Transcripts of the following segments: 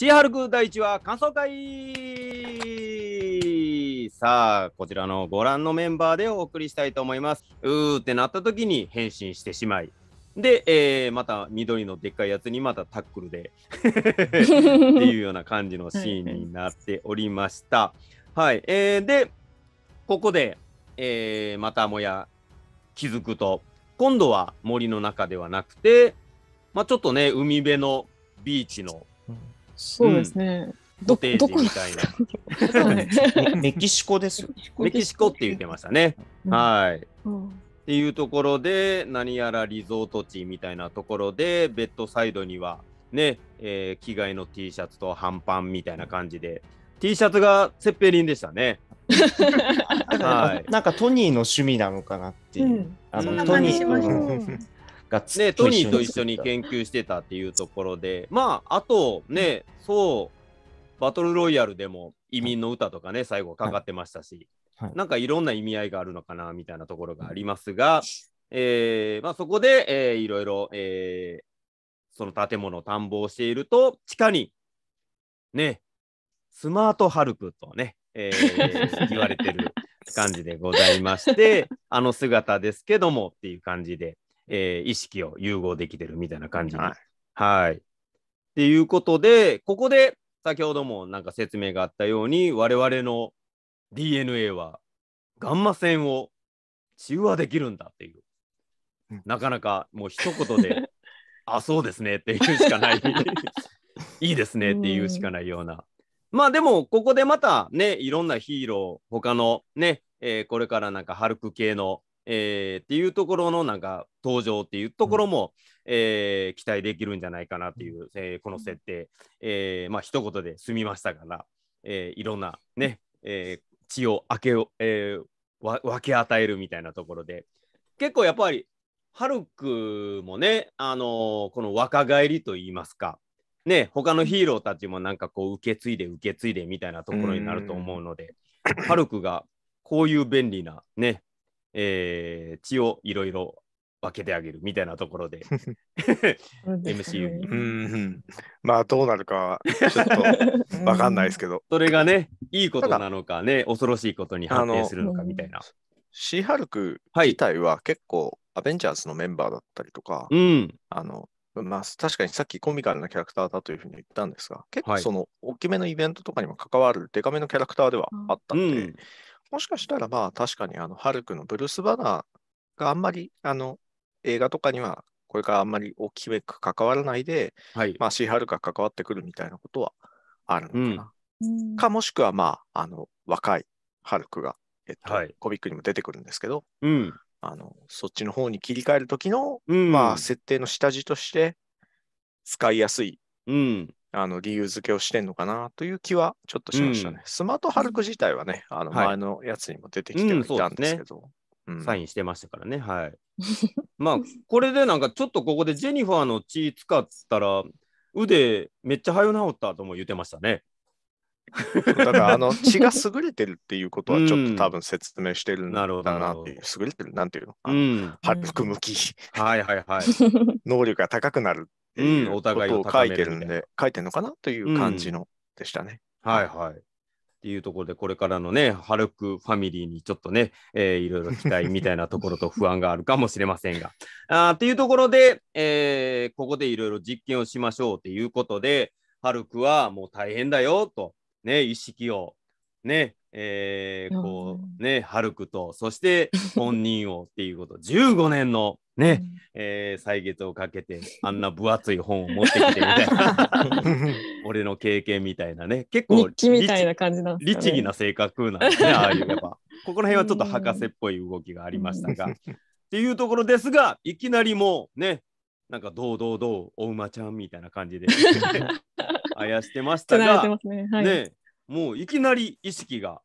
シーハルク第1話感想会さあこちらのご覧のメンバーでお送りしたいと思いますうーってなった時に変身してしまいで、えー、また緑のでっかいやつにまたタックルで っていうような感じのシーンになっておりました。はい、えー、でここで、えー、またもや気づくと今度は森の中ではなくて、まあ、ちょっとね海辺のビーチのそうですね。うん、どみたいな。メキシコですよ。メキシコって言ってましたね。はい。っていうところで何やらリゾート地みたいなところでベッドサイドにはね、えー、着替えの T シャツと半パンみたいな感じで T シャツがセッペリンでしたね。はい、なんかトニーの趣味なのかなっていう。うん、あのトニー、がつね、トニーと一緒に研究してたっていうところで、まあ、あとね、そう、バトルロイヤルでも移民の歌とかね、最後かかってましたし、はいはい、なんかいろんな意味合いがあるのかなみたいなところがありますが、えーまあ、そこで、えー、いろいろ、えー、その建物を探訪していると、地下に、ね、スマートハルクとね、えー、言われてる感じでございまして、あの姿ですけどもっていう感じで、えー、意識を融合できてるみたいな感じに。はい。はいっていうことで、ここで先ほどもなんか説明があったように、我々の DNA はガンマ線を中和できるんだっていう、なかなかもう一言で、あ、そうですねっていうしかない、いいですねっていうしかないような。うまあでも、ここでまたね、いろんなヒーロー、他のね、えー、これからなんかハルク系のえー、っていうところのなんか登場っていうところも、うん、えー、期待できるんじゃないかなという、えー、この設定、えー、まあ一言で済みましたから、えー、いろんなね、えー、血を明けを、えー、分け与えるみたいなところで結構やっぱりハルクもね、あのー、この若返りといいますか、ね、他のヒーローたちもなんかこう受け継いで受け継いでみたいなところになると思うので、ハルクがこういう便利なね、えー、血をいろいろ分けてあげるみたいなところで MCU に。うんまあどうなるかちょっと分 かんないですけど。それがねいいことなのかね恐ろしいことに反映するのかみたいな。シーハルク自体は結構アベンジャーズのメンバーだったりとか、うん、あのまあ、確かにさっきコミカルなキャラクターだというふうに言ったんですが、結構その大きめのイベントとかにも関わるデカめのキャラクターではあったので、うん、もしかしたらまあ確かにあのハルクのブルース・バナーがあんまりあの映画とかにはこれからあんまり大きめく関わらないで、はい、まあシーハルクが関わってくるみたいなことはあるのかな。うん、かもしくはまああの若いハルクが、えっと、はい、コミックにも出てくるんですけど、うん、あのそっちの方に切り替える時の、うん、まあ設定の下地として使いやすい、うん、あの理由付けをしてんのかなという気はちょっとしましたね。うん、スマートハルク自体はね、あの前のやつにも出てきてる。いたんですけど、サインしてましたからね、はい。まあ、これでなんかちょっとここでジェニファーの血使ったら、腕めっちゃ早治ったとも言ってましたね。だからあの 血が優れてるっていうことはちょっと多分説明してるんだなっていう、優れてるなんていうの、うん、ルク向き、はいはいはい 能力が高くなるうん、お互いを書いてるんで、書いてるのかなという感じのでしたね。うん、はいはい。っていうところで、これからのね、ハルクファミリーにちょっとね、えー、いろいろ期待みたいなところと不安があるかもしれませんが。あっていうところで、えー、ここでいろいろ実験をしましょうということで、ハルクはもう大変だよと、ね、意識を、ね、えー、こうね、ハルクと、そして本人をっていうこと、15 年のね、うん、えー、歳月をかけてあんな分厚い本を持ってきてみたいな 俺の経験みたいなね結構日記みたいな感じなん、ね、律儀な性格なんですねああいうやっぱここら辺はちょっと博士っぽい動きがありましたが、っていうところですがいきなりもうねなんかどうどうどうお馬ちゃんみたいな感じであやしてましたが ね、はい、ねもういきなり意識が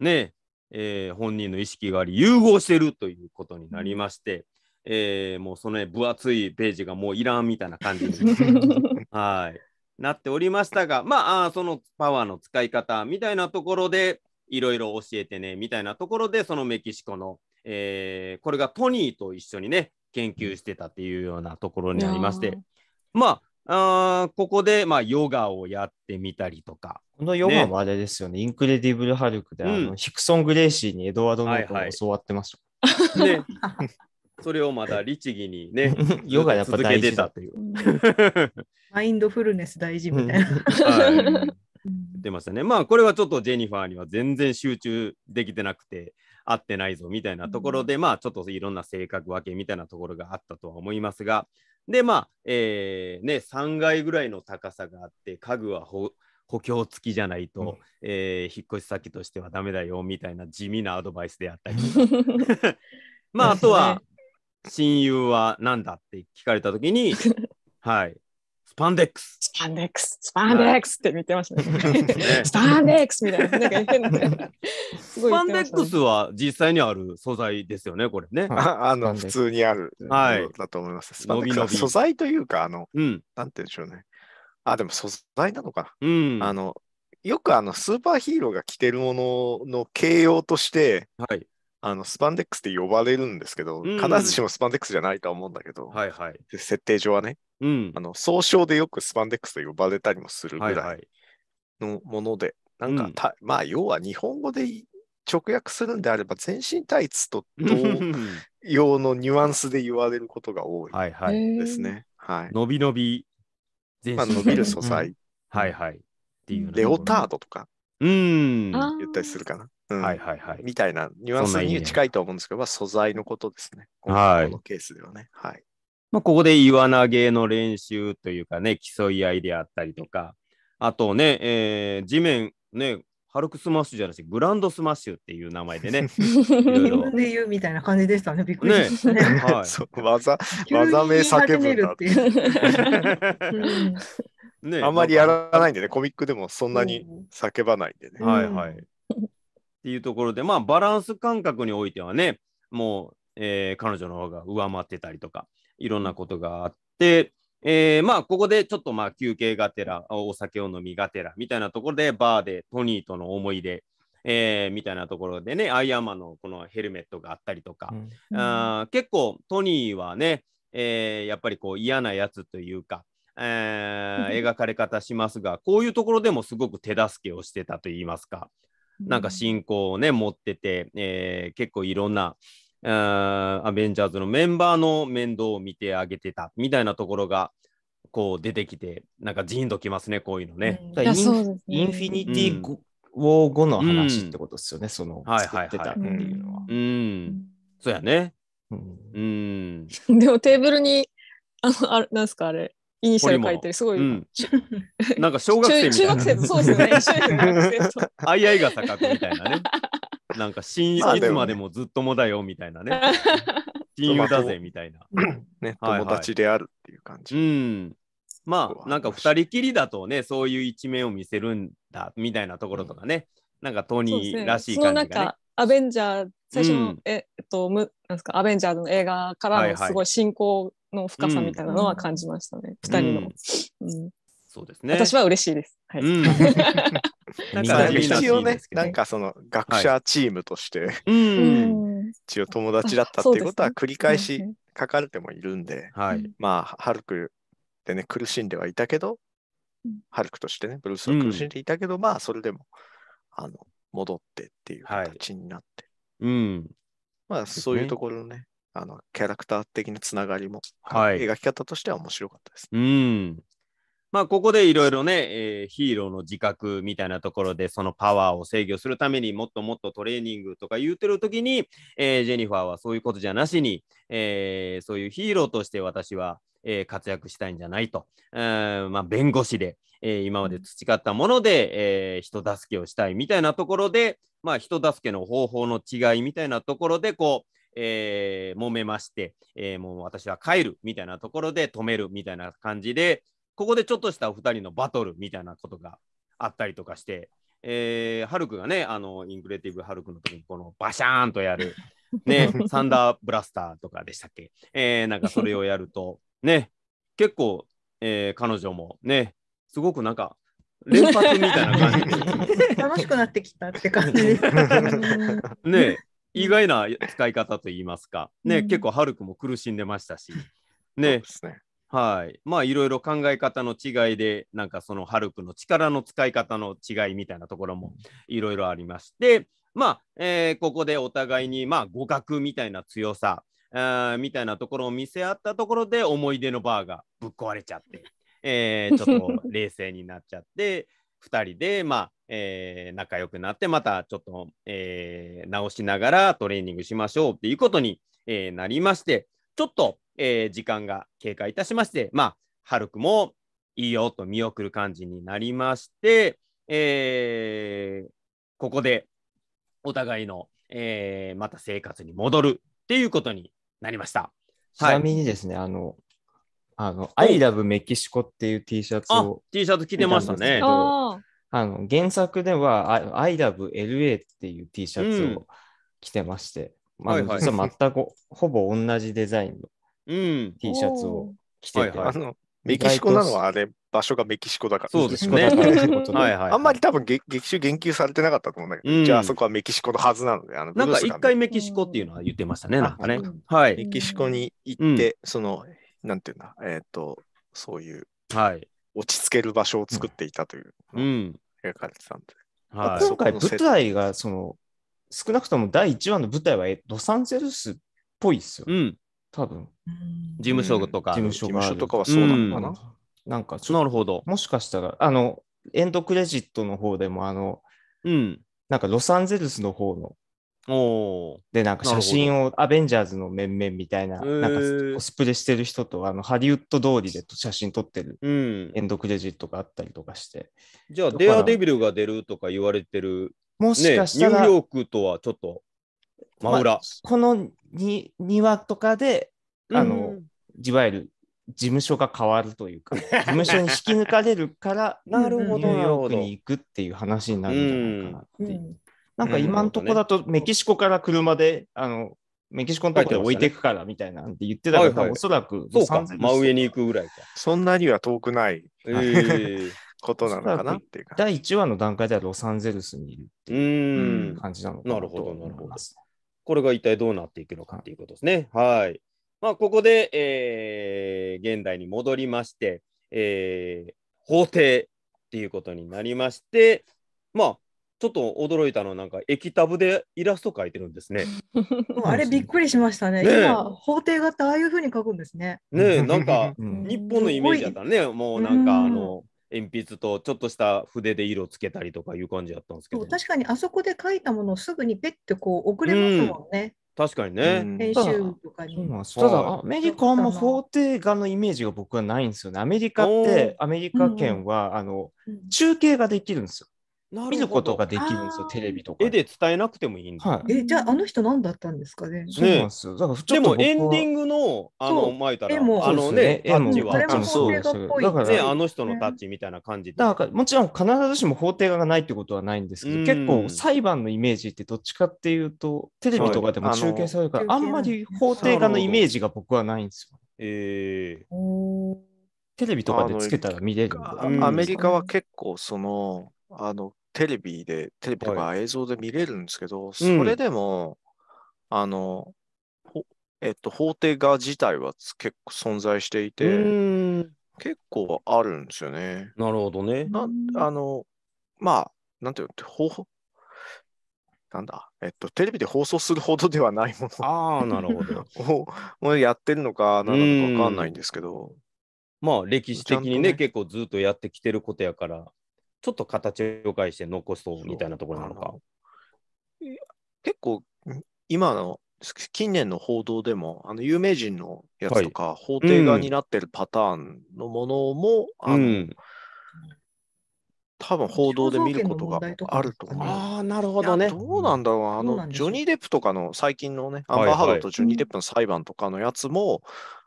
ねえー、本人の意識があり融合してるということになりまして、えー、もうその、ね、分厚いページがもういらんみたいな感じに はいなっておりましたが、まあ、あそのパワーの使い方みたいなところでいろいろ教えてねみたいなところでそのメキシコの、えー、これがトニーと一緒にね研究してたっていうようなところにありまして、まあ、あここで、まあ、ヨガをやってみたりとか。このヨガもあれですよね、ねインクレディブル・ハルクで、うん、あのヒクソン・グレイシーにエドワード・ノートを教わってました。はいはいね、それをまだ律儀にね、ヨガやっぱ大事だという。マインドフルネス大事みたいな。出ましたね。まあこれはちょっとジェニファーには全然集中できてなくて、合ってないぞみたいなところで、うん、まあちょっといろんな性格分けみたいなところがあったとは思いますが、でまあ、えー、ね、3階ぐらいの高さがあって、家具はほ補強付きじゃないと、うん、えー、引っ越し先としてはダメだよみたいな地味なアドバイスであったり まあ、あとは、親友は何だって聞かれたときに、はい、スパンデックス。スパンデックス、スパンデックスって言ってましたね。ね スパンデックスみたいな、なんか言ってんのね。スパンデックスは実際にある素材ですよね、これね。あ あの、普通にある。はい。だと思います。スパンデックスは素材というか、あの、うん、なんて言うんでしょうね。あ、でも素材なのかな。うん。あの、よくあの、スーパーヒーローが着てるものの形容として、はい。あのスパンデックスって呼ばれるんですけど、必ずしもスパンデックスじゃないと思うんだけど、はいはい、設定上はね、うん、あの総称でよくスパンデックスと呼ばれたりもするぐらいのもので、はいはい、なんか、うん、まあ要は日本語で直訳するんであれば全身タイツと同様のニュアンスで言われることが多いですね。はい、伸び伸び全身、まあ、伸びる素材、はいはいっていうレオタードとか言ったりするかな。うん、はいはいはい。みたいなニュアンスに近いと思うんですけど、まあ、素材のことですね。はい。このケースではね。はい。まあ、ここで岩投げの練習というかね、競い合いであったりとか、あとね、えー、地面、ね、ハクスマッシュじゃなくて、グランドスマッシュっていう名前でね。自分で言うみたいな感じでしたね。びっくりしたね。ねはい、技、技名叫ぶんだっていう。ね、あんまりやらないんでね、コミックでもそんなに叫ばないんでね。うん、はいはい。っていうところで、まあ、バランス感覚においてはね、もう、えー、彼女の方が上回ってたりとか、いろんなことがあって、えー、まあ、ここでちょっとまあ休憩がてら、お酒を飲みがてらみたいなところで、バーでトニーとの思い出、えー、みたいなところでね、アイアンマンのこのヘルメットがあったりとか、うん、あ結構トニーはね、えー、やっぱりこう嫌なやつというか、えー、描かれ方しますが、こういうところでもすごく手助けをしてたといいますか、なんか信仰をね、持ってて、えー、結構いろんなアベンジャーズのメンバーの面倒を見てあげてたみたいなところがこう出てきてなんかジーンときますねこういうのね。インフィニティ語、ウォー語の話ってことですよね、うん、その作ってたっていうのは。いうん、そうやね。うん、でもテーブルにあのあなんですかあれイニシャル書いてる、すごい。うん、なんか小学生みたいな。中学生とそうですね。一緒ですね。アイあいが高くみたいなね。なんか親友、いつまでもずっともだよみたいなね。親友だぜみたいな。ね、友達であるっていう感じ。はいはい、うん。まあ、なんか二人きりだとね、そういう一面を見せるんだみたいなところとかね。うん、なんかトニーらしい感じが、ね。そのなアベンジャー最初の、うん、えっとむなんですかアベンジャーの映画からのすごい進行の深さみたいなのは感じましたね、二、人の、うんそうですね。私は嬉しいです。はい。なんか一応ね、なんかその学者チームとして、一応友達だったっていうことは繰り返し書かれてもいるんで、はい、まあ、ハルクでね、苦しんではいたけど、ハルクとしてね、ブルースは苦しんでいたけど、まあ、それでも、あの、戻ってっていう形になって。うん。まあ、そういうところのね、あのキャラクター的なつながりも、はい、描き方としては面白かったです、うんまあ、ここでいろいろね、えー、ヒーローの自覚みたいなところで、そのパワーを制御するためにもっともっとトレーニングとか言うてる時に、えー、ジェニファーはそういうことじゃなしに、えー、そういうヒーローとして私は、え活躍したいんじゃないと、えまあ、弁護士で、え今まで培ったもので、え人助けをしたいみたいなところで、まあ、人助けの方法の違いみたいなところでこうえー、揉めまして、えー、もう私は帰るみたいなところで止めるみたいな感じで、ここでちょっとしたお二人のバトルみたいなことがあったりとかして、えー、ハルクがね、あのインクレーティブハルクの時にこのバシャーンとやる、ね、サンダーブラスターとかでしたっけ、えー、なんかそれをやると、ね、結構、えー、彼女もね、すごくなんか連発みたいな感じ 楽しくなってきたって感じです。ね意外な使い方といいますか、ね、結構、ハルクも苦しんでましたし、ね、はい。まあ、いろいろ考え方の違いで、なんかそのハルクの力の使い方の違いみたいなところもいろいろありまして、まあ、えー、ここでお互いに、まあ、互角みたいな強さ、あみたいなところを見せ合ったところで思い出のバーがぶっ壊れちゃって、えー、ちょっと冷静になっちゃって2人で、まあえー、仲良くなって、またちょっと、えー、直しながらトレーニングしましょうっていうことに、えー、なりまして、ちょっと、え時間が経過いたしまして、まあ、ハルクもいいよと見送る感じになりまして、えここでお互いの、えまた生活に戻るっていうことになりました。ちなみにですね、はい、あの、あの、I love メキシコっていう T シャツを。T シャツ着てましたね。あの原作では I love LA っていう T シャツを着てまして、うん、まあ、実は全くほぼ同じデザインの T シャツを着てて。うんはいはい、メキシコなのはあれ、場所がメキシコだから。そうですね。あんまり多分劇中言及されてなかったと思うんだけど、うん、じゃあそこはメキシコのはずなので、あの、なんか一回メキシコっていうのは言ってましたね、なんかね。はい。メキシコに行って、そのなんていうんだ、えっ、ー、と、そういう、はい、落ち着ける場所を作っていたという描かれてたんで。うんはい、今回舞台が、その、少なくとも第1話の舞台はロサンゼルスっぽいですよ、うん。多分。事務所とか。事務所事務所とかはそうなのかな、うん、なんか、なるほど。もしかしたら、あの、エンドクレジットの方でも、あの、うん。なんかロサンゼルスの方のおで、なんか写真をアベンジャーズの面々みたいな、なんかコスプレしてる人と、あのハリウッド通りで写真撮ってるエンドクレジットがあったりとかして。うん、じゃあ、デアデビルが出るとか言われてる、もしかしたら、ね、ニューヨークとはちょっと真裏。まこのに庭とかで、あの、いわゆる事務所が変わるというか、事務所に引き抜かれるから、なるほどニューヨークに行くっていう話になるんじゃないかなっていう。うんうんなんか今のとこだとメキシコから車で、あの、メキシコのとこで置いていくからみたいなんて言ってたから、おそらくそうか、真上に行くぐらいか。そんなには遠くない、ことなのかなっていうか。第1話の段階ではロサンゼルスにいるっていう感じなのかなど、なるほど。これが一体どうなっていくのかっていうことですね。はい。まあ、ここで、えー、現代に戻りまして、えー、法廷っていうことになりまして、まあ、ちょっと驚いたのはなんか液タブでイラスト描いてるんですね。あれびっくりしましたね。ね今法廷画ってああいうふうに描くんですね。ねなんか 日本のイメージだったねもうなんかあの鉛筆とちょっとした筆で色つけたりとかいう感じだったんですけど。確かにあそこで描いたものをすぐにペッてこう送れますもんね。確かにね。編集とかに。ただ、アメリカはもう法廷画のイメージが僕はないんですよね。アメリカって、アメリカ圏は、あの、中継ができるんですよ。見ることができるんですよ、テレビとか。絵で伝えなくてもいいんで、はい、えじゃあ、あの人何だったんですかね。そうなんですよ。だからでも、エンディングの、あの、前から、あのね、タッチは、タッチね、あの人のタッチみたいな感じだから、もちろん必ずしも法廷がないってことはないんですけど、結構、裁判のイメージってどっちかっていうと、テレビとかでも中継されるから、あんまり法廷画のイメージが僕はないんですよ。えー、テレビとかでつけたら見れるアメリカは結構、その、あのテレビで、テレビとか映像で見れるんですけど、それでも、あの、えっと、法廷画自体は結構存在していて、結構あるんですよね。なるほどね。なあの、まあ、なんていうの、方法、なんだ、えっと、テレビで放送するほどではないものああ、なるほど。も うやってるのか、なのかわかんないんですけど。まあ、歴史的にね、ね結構ずっとやってきてることやから。ちょっと形を変えして残そうみたいなところなのか。結構、今の近年の報道でも、あの有名人のやつとか、はい、法廷がになってるパターンのものも、うん、あの、うん多分報道で見ることがあると思う。ああ、なるほどね。どうなんだろう。あの、ジョニー・デップとかの最近のね、アンバーハードとジョニー・デップの裁判とかのやつも、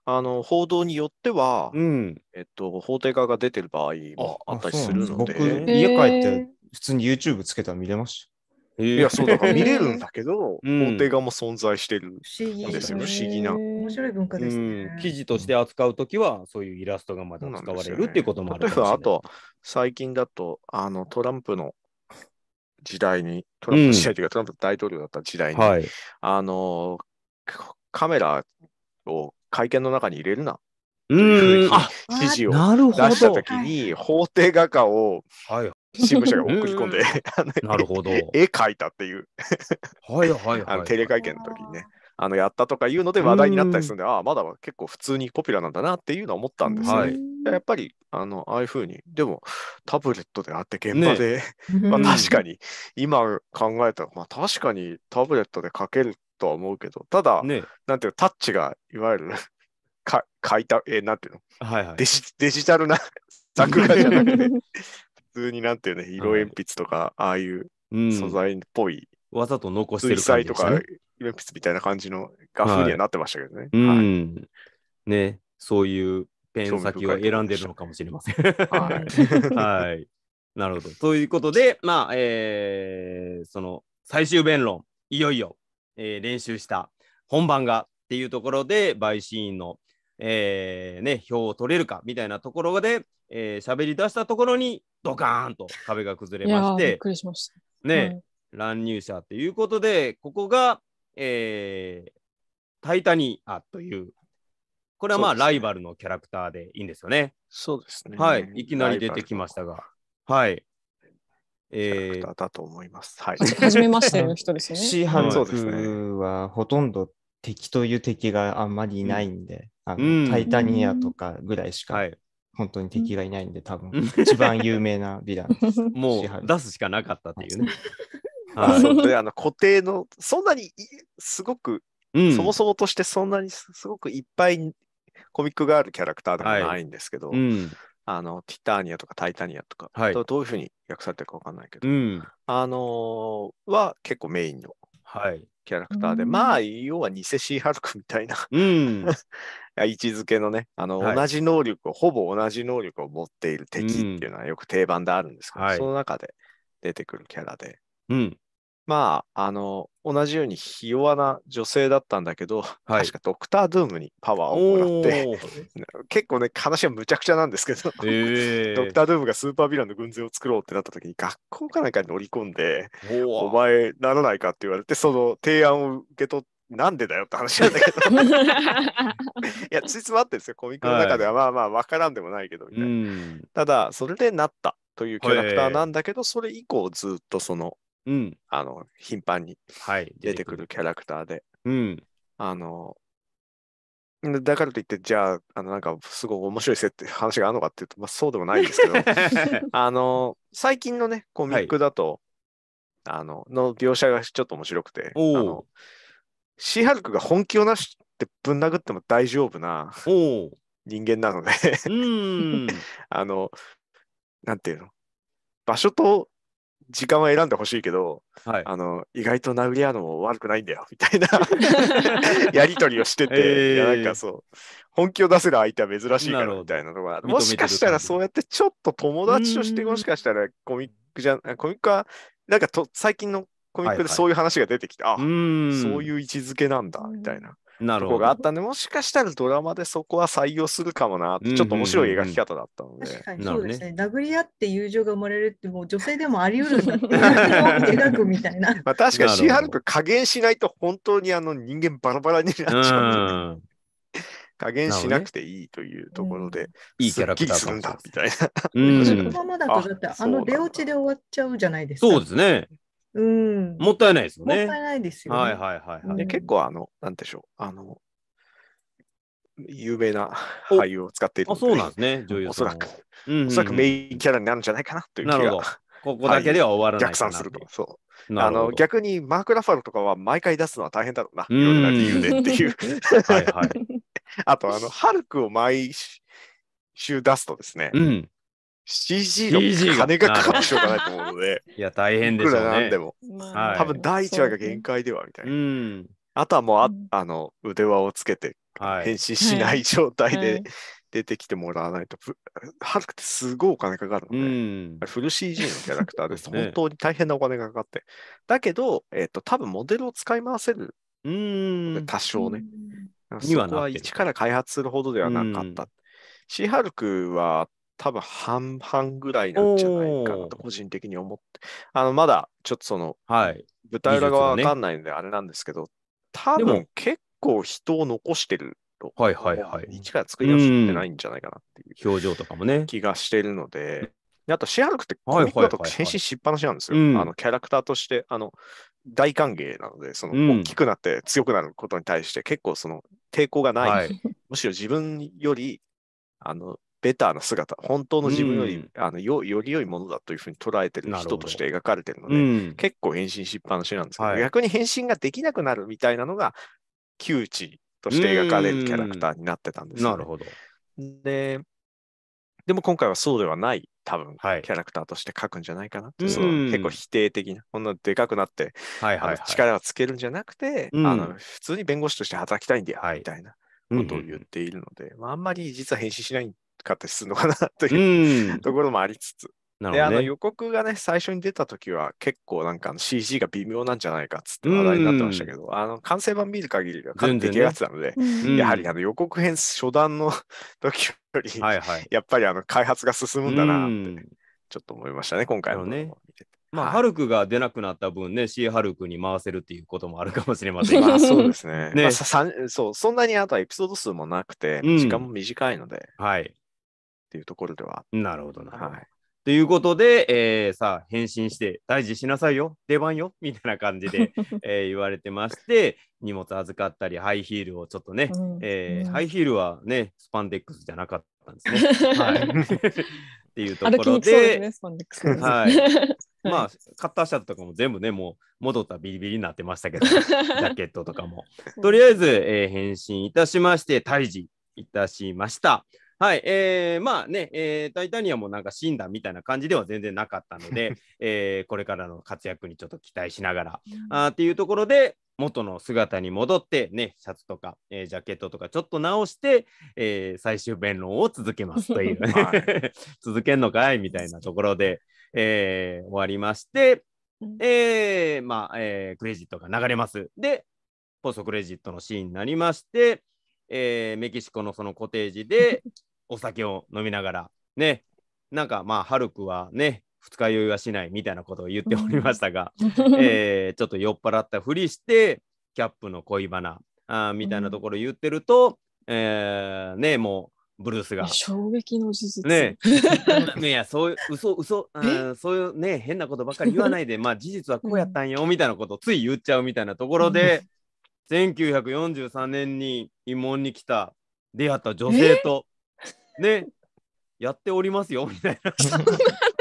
あの報道によっては、うん。えっと、法廷側が出てる場合もあったりするので、で僕、家帰って普通に YouTube つけたら見れましいや、そうだから 見れるんだけど、法廷側も存在してる。不思議ですよね不思議な面白い文化ですね。記事として扱うときは、そういうイラストがまだ使われるっていうこともある例えば、あと、最近だと、あの、トランプの時代に、トランプの時代というか、トランプ大統領だった時代に、はい。あの、カメラを会見の中に入れるなうん。指示を出したときに、法廷画家を新聞社が送り込んで なるほど絵描いたっていうはいはいはい、あの定例会見の時にね。あのやったとかいうので話題になったりするんで、んああ、まだ結構普通にポピュラーなんだなっていうのは思ったんですね。はい、やっぱりあのああいうふうに、でもタブレットであって現場で、ね、まあ確かに今考えたら、まあ、確かにタブレットで書けるとは思うけど、ただ、ね、なんていうタッチが、いわゆる、か、書いた、えー、なんていうの、はいはい、デジデジタルな作 画じゃなくて、普通になんていうね、色鉛筆とか、はい、ああいう素材っぽい、うん、わざと残してる感じ、ね、とか、色鉛筆みたいな感じの画風にはなってましたけどね。はい、うん。ね、そういうペン先を選んでるのかもしれません。はい。はい。なるほど。ということで、まあ、えー、その最終弁論、いよいよえー、練習した本番がっていうところで、陪審員の、えー、ね、票を取れるかみたいなところで、えー、喋り出したところに、ドカーンと壁が崩れまして、ね、乱入者っていうことで、ここが、えー、タイタニアという、これはまあ、ね、ライバルのキャラクターでいいんですよね。そうですね。はい、いきなり出てきましたが、はい、えー、だと思います。はい。初めましての人ですよね。シーハンクはほとんど敵という敵があんまりいないんで、うん、あの、うん、タイタニアとかぐらいしか、本当に敵がいないんで、多分一番有名なヴィランです。もう出すしかなかったっていうね。はい、あの固定の、そんなにすごく、うん、そもそもとしてそんなにすごくいっぱいコミックがあるキャラクターではないんですけど、はいうん、あの、ティターニアとかタイタニアとか、はい、どういうふうに訳されてるかわかんないけど、うん、あのー、は結構メインのキャラクターで、はい、まあ、要は偽シーハルクみたいなうん、位置づけのね、あの、はい、同じ能力を、ほぼ同じ能力を持っている敵っていうのはよく定番であるんですけど、うん、その中で出てくるキャラで、うん、まあ、あの、同じようにひ弱な女性だったんだけど、はい、確かドクター・ドゥームにパワーをもらって、結構ね、話はむちゃくちゃなんですけど、えー、ドクター・ドゥームがスーパーヴィランの軍勢を作ろうってなった時に、学校かなんかに乗り込んで、お前ならないかって言われて、その提案を受け取って、なんでだよって話なんだけど いや、ついつあってですよ、コミックの中では、まあまあ、分からんでもないけど、みたいな。ただ、それでなったというキャラクターなんだけど、それ以降、ずっとそのうん、あの頻繁に出てくるキャラクターで。はい、うん、あのだからといって、じゃあ、あのなんかすごい面白い設定話があるのかっていうと、まあ、そうでもないんですけど、あの最近のね、コミックだと、はい、あのの描写がちょっと面白くて、あのシーハルクが本気をなしってぶん殴っても大丈夫な人間なので あの、なんていうの、場所と時間は選んでほしいけど、はい、あの意外と殴り合うのも悪くないんだよみたいな やり取りをしてて、えー、いやなんかそう本気を出せる相手は珍しいからみたいなのがもしかしたらそうやってちょっと友達としてもしかしたらコミックじゃコミックはなんかと最近のコミックでそういう話が出てきて、はいはい、あそういう位置づけなんだみたいななるほど。があったんで、もしかしたらドラマでそこは採用するかもな、ちょっと面白い描き方だったので。確かにそうですね。殴り合って友情が生まれるって、もう女性でもあり得るんだって描くみたいな。まあ確かにシーハルク加減しないと本当にあの人間バラバラになっちゃう。加減しなくていいというところで、いいキャラクターするんだみたいな。このままだとだってあの出落ちで終わっちゃうじゃないですか。そうですね。うん、もったいないですよね。もったいないですよ、ね、はいはいはい、はい、結構あの、なんでしょう、あの、有名な俳優を使っているあ、そうなんですね、女優おそらく、うんうん、おそらくメインキャラになるんじゃないかなという気が。なるほど。ここだけでは終わらない逆算すると。そう。あの逆にマーク・ラファルとかは毎回出すのは大変だろうな。いろんな理由でっていう。はいはい。あと、あの、ハルクを毎週出すとですね、うん、CG の金がかかってしょうがないと思うので、いや、大変ですよね。いくらなんでも、多分第1話が限界ではみたいな。うん、あとはもうあ、あの腕輪をつけて、変身しない状態で、はい、出てきてもらわないと、はるくてすごいお金かかるので、うん、フル CG のキャラクターで す。本当に大変なお金がかかって。だけど、えっ、ー、と、多分モデルを使い回せる。うん多少ね。そこは一から開発するほどではなかった。シーハルクは多分半々ぐらいなんじゃないかなと個人的に思って、あのまだちょっとその、はい、舞台裏がわかんないんであれなんですけど、ね、多分結構人を残してると、はいはいはい、一から作り直してないんじゃないかなっていう表情とかもね気がしてるので、であとシェアルクってコミックだと変身しっぱなしなんですよ、あのキャラクターとしてあの大歓迎なので、その大きくなって強くなることに対して結構その抵抗がない、はい、むしろ自分よりあのベターな姿、本当の自分より、うん、あのよより良いものだというふうに捉えてる人として描かれてるので、うん、結構変身しっぱなしなんですけど、はい、逆に変身ができなくなるみたいなのが、窮地として描かれるキャラクターになってたんです、ね、なるほど。で、でも今回はそうではない、多分、はい、キャラクターとして書くんじゃないかなって、その結構否定的な、こんなでかくなって、はいはいはい、力をつけるんじゃなくて、うん、あの、普通に弁護士として働きたいんだよ、みたいな。ことを言っているので、うんまあ、あんまり実は変身しないんかったりするのかなというところもありつつ。ね、であの予告がね、最初に出た時は結構なんか CG が微妙なんじゃないかっつって話題になってましたけど、あの完成版見る限りはかなり出来ので、ね、やはりあの予告編初段の時より、はいはい、やっぱりあの開発が進むんだなって、ちょっと思いましたね、今回のね。まあ、ハルクが出なくなった分ね、シーハルクに回せるっていうこともあるかもしれません。まあ、そうですね。ね、まあ、そう、そんなにあとはエピソード数もなくて、時間も短いので、うん、はい。っていうところでは。なるほどなるほど。はいということで、えー、さあ、返信して、大事しなさいよ、出番よ、みたいな感じで、えー、言われてまして、荷物預かったり、ハイヒールをちょっとね、うん、えーうん、ハイヒールはね、スパンデックスじゃなかったんですね。はい、っていうところで、はい、まあ、カッターシャツとかも全部ね、もう戻ったビリビリになってましたけど、ジャケットとかも。とりあえず、えー、返信いたしまして、退治いたしました。はい、えー、まあね、えー、タイタニアもなんか死んだみたいな感じでは全然なかったので、えー、これからの活躍にちょっと期待しながら、あっていうところで、元の姿に戻って、ね、シャツとか、えー、ジャケットとかちょっと直して、えー、最終弁論を続けますという、はい、続けんのかいみたいなところで、えー、終わりまして、えーまあえー、クレジットが流れます。で、ポストクレジットのシーンになりまして、えー、メキシコのそのコテージで お酒を飲みながら、ね、なんかまあ、ハルクはね、二日酔いはしないみたいなことを言っておりましたが、えー、ちょっと酔っ払ったふりして、キャップの恋バナあみたいなところ言ってると、えー、ね、もう、ブルースが。衝撃の事実。ねいや、そういう、嘘、嘘、あそういうね、変なことばっかり言わないで、まあ事実はこうやったんよ、みたいなことをつい言っちゃうみたいなところで、うん、1943年に慰問に来た出会った女性とねやっておりますよみたいな。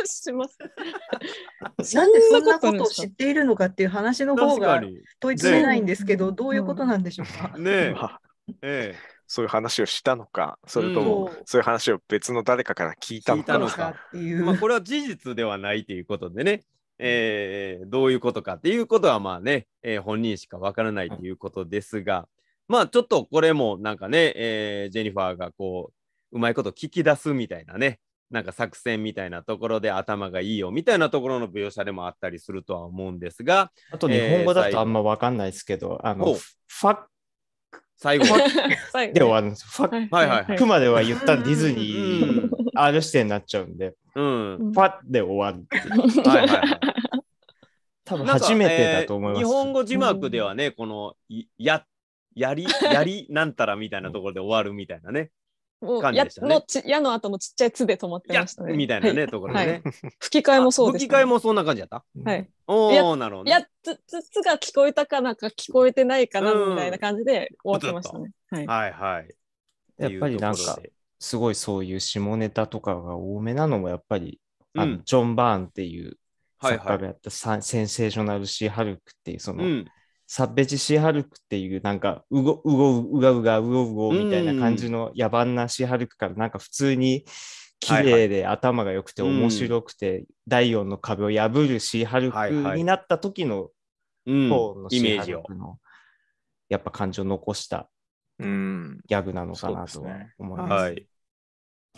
します。ん でそんなことを知っているのかっていう話の方が問い詰めないんですけど、どういうことなんでしょうか。ね え。そういう話をしたのか、それともそういう話を別の誰かから聞いたのか。のかっていうまあこれは事実ではないということでね、えー、どういうことかっていうことはまあね、えー、本人しかわからないということですが、まあちょっとこれもなんかね、えー、ジェニファーがこう、うまいこと聞き出すみたいなね、なんか作戦みたいなところで頭がいいよみたいなところの描写でもあったりするとは思うんですが。あと日本語だとあんま分かんないですけど、あの、ファッ最後で終わるんですよ。ファッ、はいはいはい、クまでは言ったディズニー、R 視点になっちゃうんで、うん、ファッで終わるはいはいはい 多分初めてだと思います、えー、日本語字幕ではね、このやっやり、やり、なんたらみたいなところで終わるみたいなね。もうたやのちやの後のちっちゃい「つ」で止まってましたね。みたいなね、ところでね。吹き替えもそうです、吹き替えもそんな感じやったはい。おおなるほど。いや、つ、つ、つが聞こえたかなんか聞こえてないかなみたいな感じで終わってましたね。はい。はいはいやっぱりなんか、すごいそういう下ネタとかが多めなのもやっぱり、あのジョン・バーンっていう作家がやった、センセーショナル・シー・ハルクっていうその、サッベジシハルクっていうなんかうごうごうがうがうごうごみたいな感じの野蛮なシハルクからなんか普通に綺麗で頭が良くて面白くて、第4の壁を破るシハルクになった時の方のシハルクのやっぱ感情を残したギャグなのかなと思います。はい、っ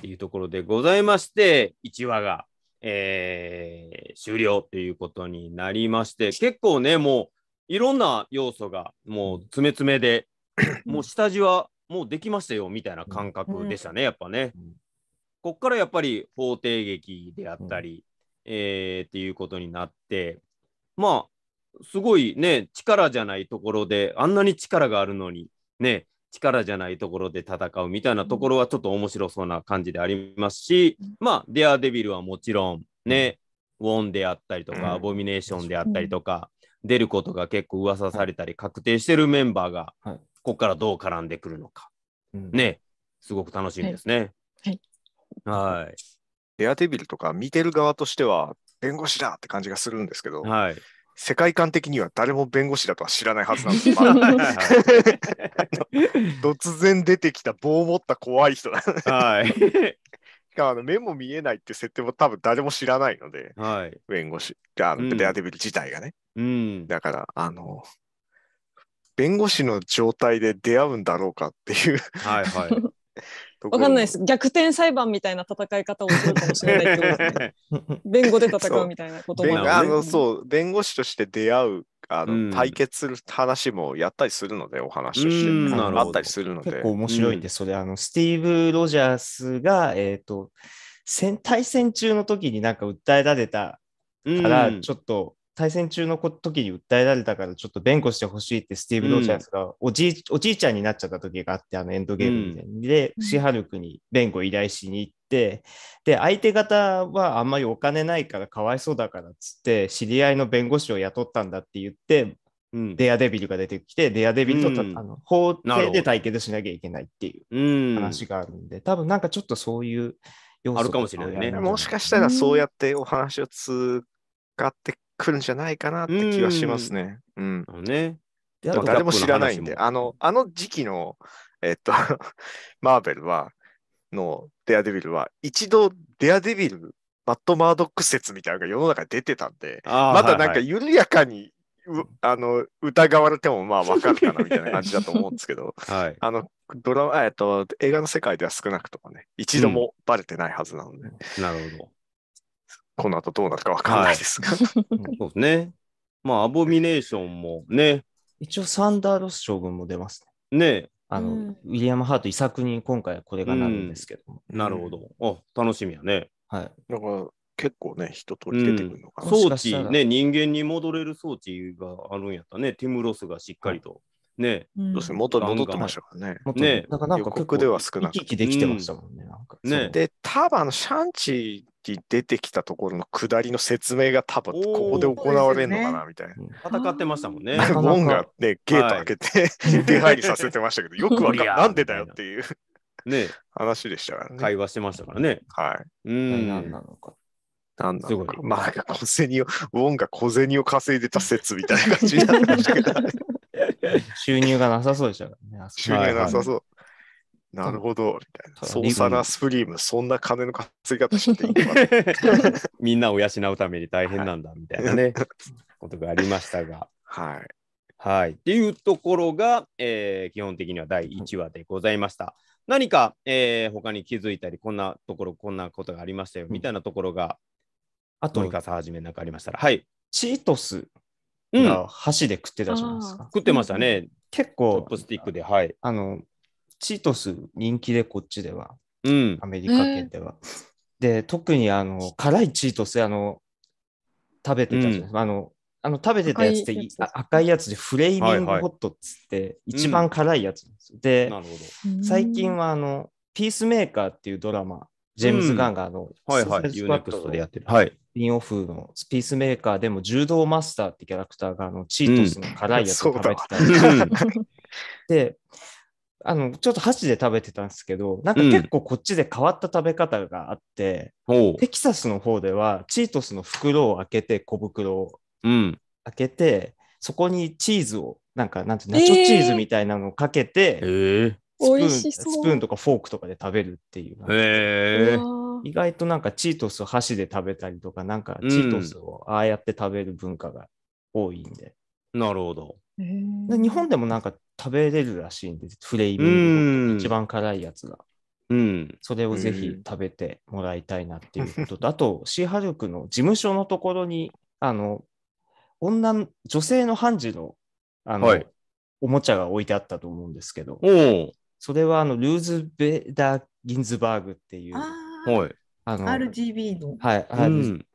ていうところでございまして1話が、えー、終了ということになりまして結構ねもういろんな要素がもう詰め詰めで、もう下地はもうできましたよみたいな感覚でしたね、やっぱね。こっからやっぱり法廷劇であったり、えー、っていうことになって、まあ、すごいね、力じゃないところで、あんなに力があるのに、ね、力じゃないところで戦うみたいなところはちょっと面白そうな感じでありますし、まあ、デアデビルはもちろん、ね、ウォンであったりとか、アボミネーションであったりとか、出ることが結構噂されたり、確定してるメンバーが、ここからどう絡んでくるのか、ね、すごく楽しみですね。はい。はいデアデビルとか見てる側としては、弁護士だって感じがするんですけど、はい、世界観的には誰も弁護士だとは知らないはずなんですよ。突然出てきた棒を持った怖い人だ、ね。はい。かあの目も見えないって設定も多分誰も知らないので、はい、弁護士あの、うん、デアデビル自体がね、うん、だからあの弁護士の状態で出会うんだろうかっていう、はいはい、わかんないです。逆転裁判みたいな戦い方をするかもしれないとね。弁護で戦うみたいなことも、ね、あのそう弁護士として出会うあの、うん、対決する話もやったりするのでお話として、あったりするので。結構面白いんで、それあのスティーブ・ロジャースが、えっ、ー、と戦対戦中の時になんか訴えられたから、ちょっと対戦中の時に訴えられたからちょっと弁護してほしいってスティーブ・ローチャーがおじい、おじいちゃんになっちゃった時があってあのエンドゲームみたいうん、で、シハルクに弁護依頼しに行ってで相手方はあんまりお金ないからかわいそうだからっつって知り合いの弁護士を雇ったんだって言ってうん、デアデビルが出てきて、デアデビルと、うん、あの法廷で対決しなきゃいけないっていう話があるんで、うん、多分なんかちょっとそういう要素あるかもしれないね。もしかしたらそうやってお話を使って来るんじゃないかなって気はしますね。うん。うん、ね。誰も知らないんで、あの、あの時期の、えっと、マーベルは、のデアデビルは、一度デアデビル、バット・マードック説みたいなのが世の中に出てたんで、まだなんか緩やかに、あの疑われてもまあ分かるかなみたいな感じだと思うんですけど、はい、あのドラマ、えっと、映画の世界では少なくともね、一度もバレてないはずなので、うん、なるほど。この後どうなるかわからないですが、はい、そうですね。まあ、アボミネーションもね。一応、サンダーロス将軍も出ますね。ねあの、うん、ウィリアム・ハート遺作に今回はこれがなるんですけど、うん、なるほど。あ、楽しみやね。はい。だから、結構ね、一通り出てくるのかな。うん、装置、ね、人間に戻れる装置があるんやったね。ティム・ロスがしっかりと。ね、うん、どうして元に戻ってましたからね。ね、なんかなんか結では少なく。生きできてましたもんね。ね、で、多分あのシャンチき出てきたところの下りの説明が多分ここで行われるのかなみたいな、戦ってましたもんね。ォ ンがね、ゲート開けて、出入りさせてましたけど、よくわかんなんでだよっていうね、話でしたからね。会話してましたからね。はい。うん。何なのか。なんだろうまあ、小銭を、ウォンが小銭を稼いでた説みたいな感じになってましたけど、ね、収入がなさそうでしたからね。収入なさそう。はいなるほど、みたいな。ソーサラスプリーム、そんな金の稼ぎ方していい みんなを養うために大変なんだ、みたいなね、ことがありましたが。はい。はい。っていうところが、えー、基本的には第1話でございました。うん、何か、えー、他に気づいたり、こんなところ、こんなことがありましたよ、うん、みたいなところが、あとにかさはじめなんかありましたら、はい。チートスが箸で食ってたじゃないですか。食ってましたね。結構、トップスティックで、はい。あの、チートス人気でこっちでは、うん、アメリカ圏では。えー、で特にあの辛いチートスあの食べてたじゃないですか。うん、あのあの食べてたやつって赤いやつでフレイミングホットっつって一番辛いやつで、はいうん、最近はあのピースメーカーっていうドラマジェームズ・ガンがあの、うん、はいはい、ユーネクストでやってる。はい。ピンオフのスピースメーカーでも柔道マスターってキャラクターがあのチートスの辛いやつを食べてた、うん、で、あの、ちょっと箸で食べてたんですけど、なんか結構こっちで変わった食べ方があって、うん、テキサスの方ではチートスの袋を開けて、小袋を開けて、うん、そこにチーズを、なんかなんてナチョチーズみたいなのをかけて、えー、スプーン、えー、スプーンとかフォークとかで食べるっていう。えー、意外となんかチートスを箸で食べたりとか、なんかチートスをああやって食べる文化が多いんで。うん、なるほど。日本でもなんか食べれるらしいんで、フレイミング、一番辛いやつが。うん、それをぜひ食べてもらいたいなっていうことと、うん、あと、シーハルクの事務所のところに、あの、女、女性の判事の、あの、はい、おもちゃが置いてあったと思うんですけど、それは、あの、ルーズ・ベーダー・ギンズバーグっていう、はい、あの、RGB の。はい、うん、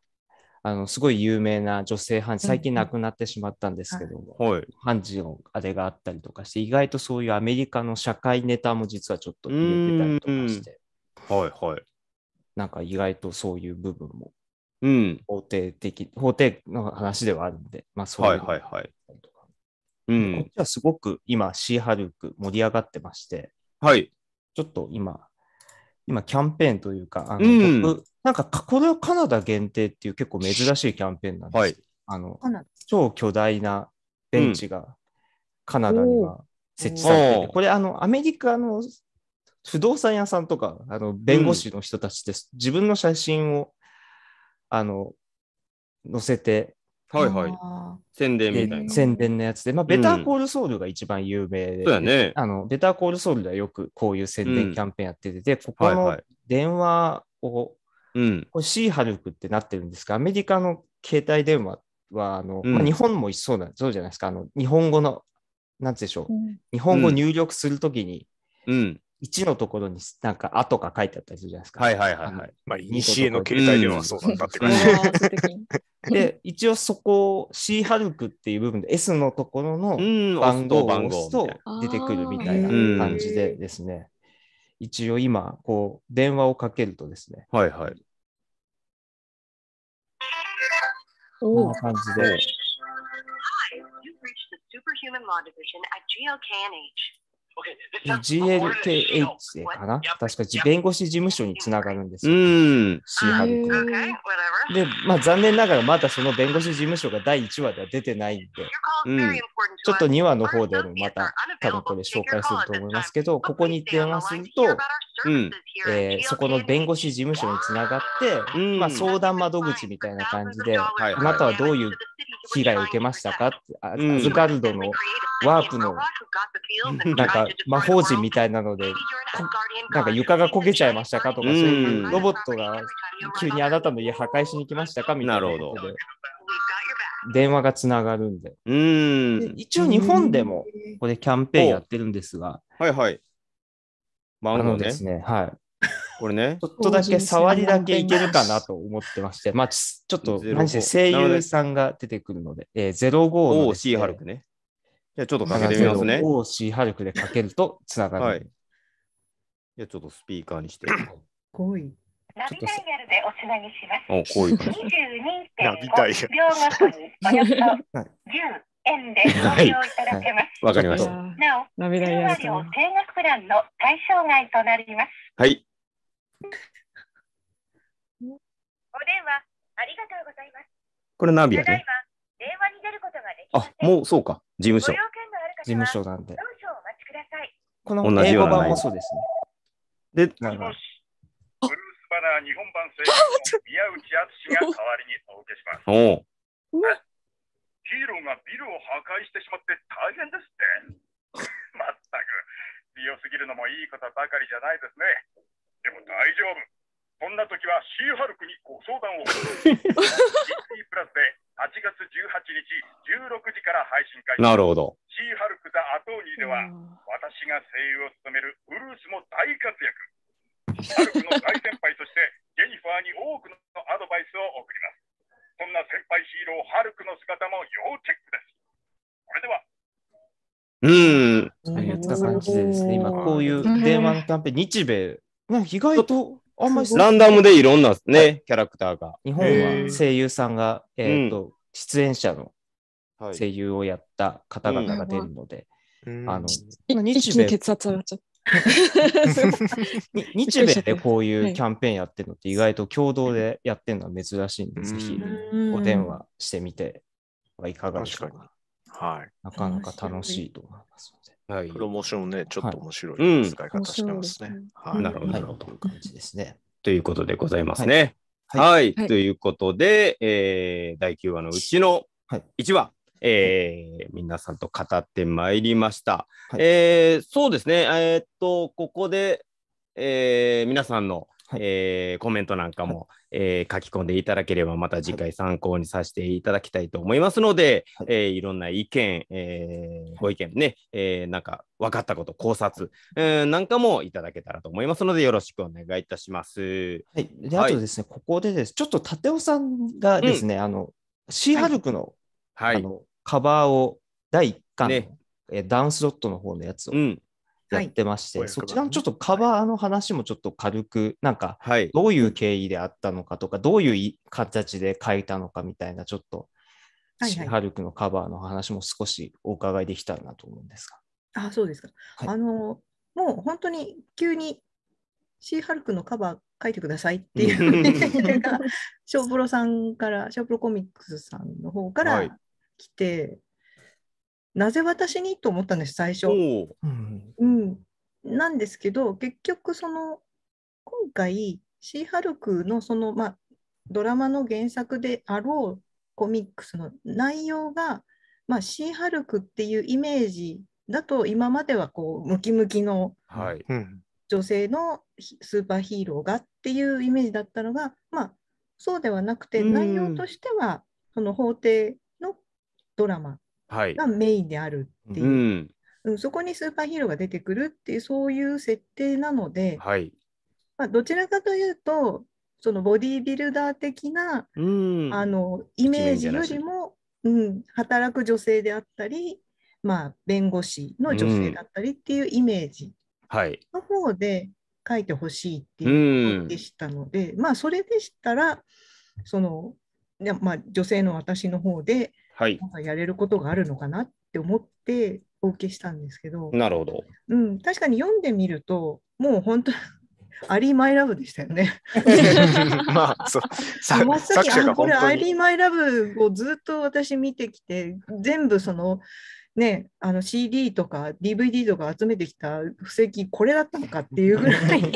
あのすごい有名な女性判事、最近亡くなってしまったんですけども、はい、判事のあれがあったりとかして、意外とそういうアメリカの社会ネタも実はちょっと入れてたりとかして、はいはい、なんか意外とそういう部分も、うん、法廷的、法廷の話ではあるんで、まあそういうこはいはいはいうん、こっちはすごく今、シーハルク盛り上がってまして、はい、ちょっと今、今キャンペーンというか、あの、うん僕なんかこれはカナダ限定っていう結構珍しいキャンペーンなんです。はいあの超巨大なベンチがカナダには設置されていて、これあのアメリカの不動産屋さんとかあの弁護士の人たちです、自分の写真をあの載せてはいはい。宣伝みたいな。宣伝のやつで、まあ、ベターコールソウルが一番有名で、うん、そうやね。あの、ベターコールソウルではよくこういう宣伝キャンペーンやってて、で、ここの電話を、うん、これシーハルクってなってるんですが、アメリカの携帯電話は、あの、うん、まあ、日本もそうんそうじゃないですか、あの、日本語の、なんでしょう、日本語入力するときに、うん、1のところになんか「あ」とか書いてあったりするじゃないですか。はいはいはい、はい。まあ、いにの携帯電話はそうだったって感じ、うん、で、一応そこを C ハルクっていう部分で S のところの番号を押すと出てくるみたいな感じでですね、一応今、こう、電話をかけるとですね。はいはい。こんな感じで。Hi, you've reached the Superhuman Law Division at GLKNH. GLKH かな確か弁護士事務所につながるんですよ。うん。シーハルク。で、まあ残念ながらまだその弁護士事務所が第1話では出てないんで、うん、ちょっと2話の方でもまた多分これ紹介すると思いますけど、ここに電話すると、うんえそこの弁護士事務所につながって、まあ、相談窓口みたいな感じで、あなたはどういう被害を受けましたかアズガルドのワープの、なんか魔法陣みたいなので、なんか床が焦げちゃいましたかとか、うロボットが急にあなたの家破壊しに来ましたかみたいなこで。電話がつながるんで。うん一応日本でもこれキャンペーンやってるんですが。はいはい。漫画、ね、ですね。はい。これね、ちょっとだけ触りだけいけるかなと思ってまして、まあ、ちょっと、声優さんが出てくるので、えー、05の、ね。C ハルクね。じゃあちょっとかけてみますね。OC ハルクでかけるとつながる。はい。じゃあちょっとスピーカーにして。ナビダイヤルでおつなぎします。お、こういう感じ。22.5秒ごとにおよそ10円でご利用いただけます。わ、はい、はい、かりました。なお、ナビダイヤルを定額プランの対象外となります。はい。お電話ありがとうございます。これナビやね。電話に出ることができあ、もうそうか。事務所。事務所なんで。この英語版もそうですね。で、なんか。ブルースバナー日本版製宮内敦が代わりにお受けします。おヒーローがビルを破壊してしまって大変ですって。まったく、強すぎるのもいいことばかりじゃないですね。でも大丈夫。そんな時はシーハルクにご相談を。ディズプラスで8月18日16時から配信開始。なるほど。シーハルク・ザ・アトーニーでは、私が声優を務めるブルースも大活躍。シーハルクの大先輩として、ジェニファーに多くのアドバイスを送ります。そんな先輩ヒーロー、ハルクの姿も要チェックです。それでは。うん。ありがとうございます。今こういう電話のキャンペーン、日米もう意外とあんまりランダムでいろんなね、キャラクターが。日本は声優さんが、えっと、出演者の声優をやった方々が出るので、あの、日米。日米で こういうキャンペーンやってるのって意外と共同でやってるのは珍しいんで、ぜひお電話してみてはいかがでしょうか。はい、なかなか楽しいと思います。はい、プロモーションね、ちょっと面白い、使い方してますね。うん、はい、なるほど、なるほど。という感じですね。ということでございますね。はい。ということで、えー、第9話のうちの1話。えー、皆さんと語ってまいりました。はい、えー、そうですね、えー、っとここで、えー、皆さんの、えー、コメントなんかも、はい、えー、書き込んでいただければ、また次回参考にさせていただきたいと思いますので、はい、えー、いろんな意見、えー、ご意見ね、えなんか分かったこと、考察、えなんかもいただけたらと思いますので、よろしくお願いいたします。はい、であとですね、ここでです、ちょっと立尾さんがですね、うん、あのシーハルクの,、はい、あのカバーを第1巻、ね、ダンスロットの方のやつを。うんやってまして、はい、そちらのちょっとカバーの話もちょっと軽く、なんか、どういう経緯であったのかとか、どういう形で書いたのかみたいな、ちょっと、シハルクのカバーの話も少しお伺いできたらなと思うんですが。あ、そうですか。はい、あの、もう本当に急にシーハルクのカバー書いてくださいっていうが、ショープロさんから、ショープロコミックスさんの方から来て、なぜ私にと思ったんです最初、うん。なんですけど結局その今回シーハルクのその、まドラマの原作であろうコミックスの内容が、まシーハルクっていうイメージだと今まではこうムキムキの女性のスーパーヒーローがっていうイメージだったのが、まあ、そうではなくて内容としてはその法廷のドラマがメインであるっていう、はいうんそこにスーパーヒーローが出てくるっていうそういう設定なので、はいまあ、どちらかというとそのボディービルダー的な、うん、あのイメージよりも、うん、働く女性であったり、まあ、弁護士の女性だったりっていうイメージの方で書いてほしいっていうことでしたので、まあそれでしたらその、まあ、女性の私の方ではい、やれることがあるのかなって思ってお受けしたんですけどなるほど、うん、確かに読んでみるともう本当アリー・マイ・ラブでしたよね。まあ、そう。あ、これ、アリー・マイ・ラブをずっと私見てきて、全部その、ね、あの CD とか DVD とか集めてきた布石、これだったのかっていうぐらい、ご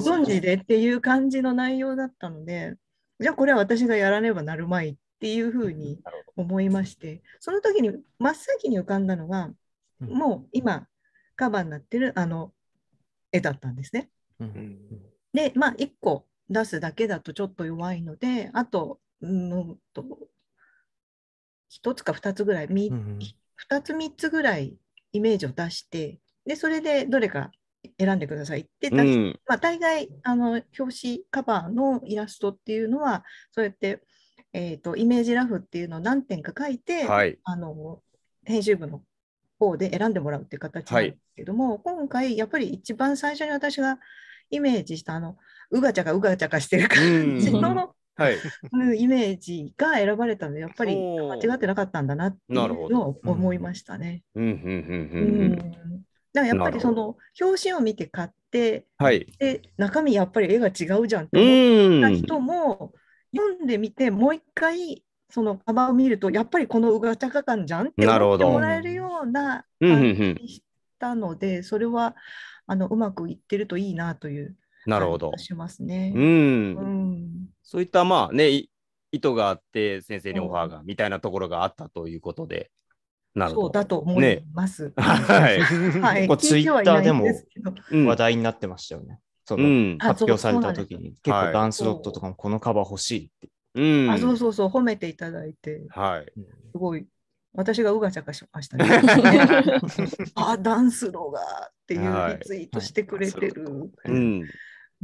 存知でっていう感じの内容だったので、じゃあこれは私がやらねばなるまいっっていうふうに思いましてその時に真っ先に浮かんだのが、うん、もう今カバーになってるあの絵だったんですね。うん、でまあ1個出すだけだとちょっと弱いのであと,、うんと、1つか2つぐらい、うん、2つ3つぐらいイメージを出してでそれでどれか選んでくださいって出しうん、まあ、大概あの表紙カバーのイラストっていうのはそうやってえーと、イメージラフっていうのを何点か書いて、はい、あの編集部の方で選んでもらうっていう形なんですけども、はい、今回やっぱり一番最初に私がイメージしたあのうがちゃがうがちゃかしてる感じの、はい、イメージが選ばれたのでやっぱり間違ってなかったんだなっていうのを思いましたね。だからやっぱりその表紙を見て買って、はい、で中身やっぱり絵が違うじゃんって思った人も、読んでみてもう一回そのカバを見るとやっぱりこのうがちゃかかんじゃんって思ってもらえるような感じにしたので、それはあのうまくいってるといいなというなるほどしますね。うん、うん、そういったまあね意図があって先生にオファーがみたいなところがあったということで。そうだと思います。ね、はい。はい、ツイッターでも話題になってましたよね。その、うん、発表された時に、結構ダンスロットとかもこのカバー欲しいって。うん、あそうそうそう褒めていただいて、はい、すごい私がうがちゃかしましたね。あダンスロがっていうリツイートしてくれてる。はいう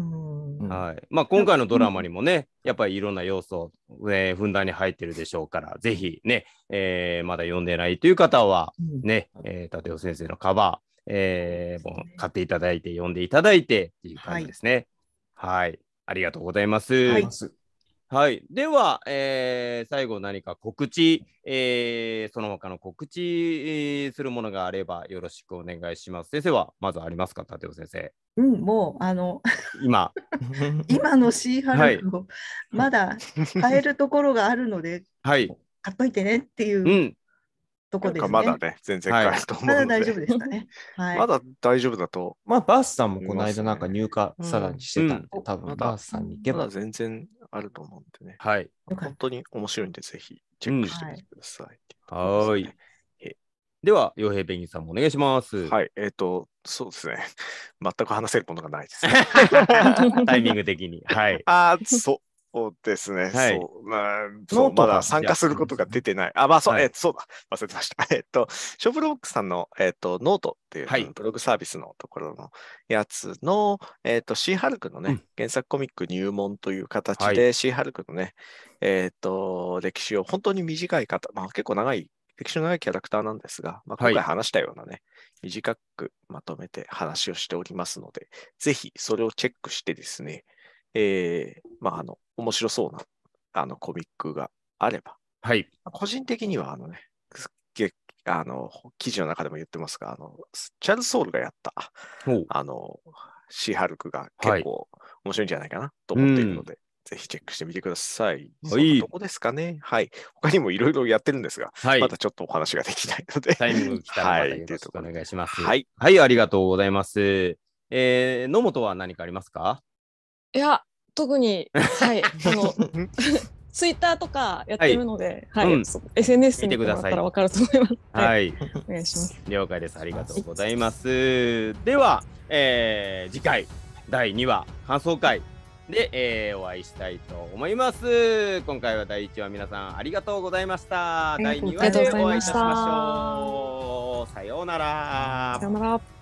んはいまあ、今回のドラマにもね、やっぱりいろんな要素、えー、ふんだんに入ってるでしょうから、ぜひね、えー、まだ読んでないという方はね、ね、うん、えー、立先生のカバー、えー、う買っていただいて、読んでいただいてっていう感じですね。はい、はい、ありがとうございます。はいはい、では、えー、最後何か告知、えー、その他の告知するものがあればよろしくお願いします。先生はまずありますか、立尾先生。うん、もうあの今 今のシーハルを、まだ買えるところがあるので、はい、買っといてねっていううんとこですね。まだね、全然と思うので、はい、まだ大丈夫ですね。はい、まだ大丈夫だと。まあ、バースさんもこの間なんか入荷さらにしてたんで、うん、多分バースさんに行けば。まだ全然あると思うんでね。はい。本当に面白いんで、ぜひチェックしてみてください。うん、はい。では、洋平弁義さんもお願いします。はい、えっ、ー、と、そうですね。全く話せるものがないです、ね。タイミング的に。はい。ああ、そう、そうですね。はい、そうまあ、そうまだ参加することが出てない。あ、まあ、そう、はい、えそうだ。忘れてました。えっ、と、ショーブロックさんの、えっ、と、ノートっていう、はい、ブログサービスのところのやつの、えっ、と、シーハルクのね、うん、原作コミック入門という形で、シーハルクのね、えっ、と、歴史を本当に短い方、まあ、結構長い歴史の長いキャラクターなんですが、まあ、今回話したようなね、はい、短くまとめて話をしておりますので、ぜひそれをチェックしてですね、えー、まあ、あの、面白そうなあのコミックがあれば、はい、個人的にはあのね、あの記事の中でも言ってますが、あのチャルソウルがやったあのシーハルクが結構面白いんじゃないかなと思っているので、はいぜひチェックしてみてください。そい、とこですかね。はい。他にもいろいろやってるんですが、はい、まだちょっとお話ができないので。タイミング来たらまたよろしくお願いします。はい。はい、ありがとうございます。えー、野本は何かありますかいや、特に、はい、あの ツイッターとかやってるので、はい、はいうん、SNS 見てもらったらわかると思います。はい、お願いします。了解です。ありがとうございます。では、えー、次回第2話感想会で、えー、お会いしたいと思います。今回は第1話皆さんありがとうございました。第2話でお会いいたしましょう。さようなら。さようなら。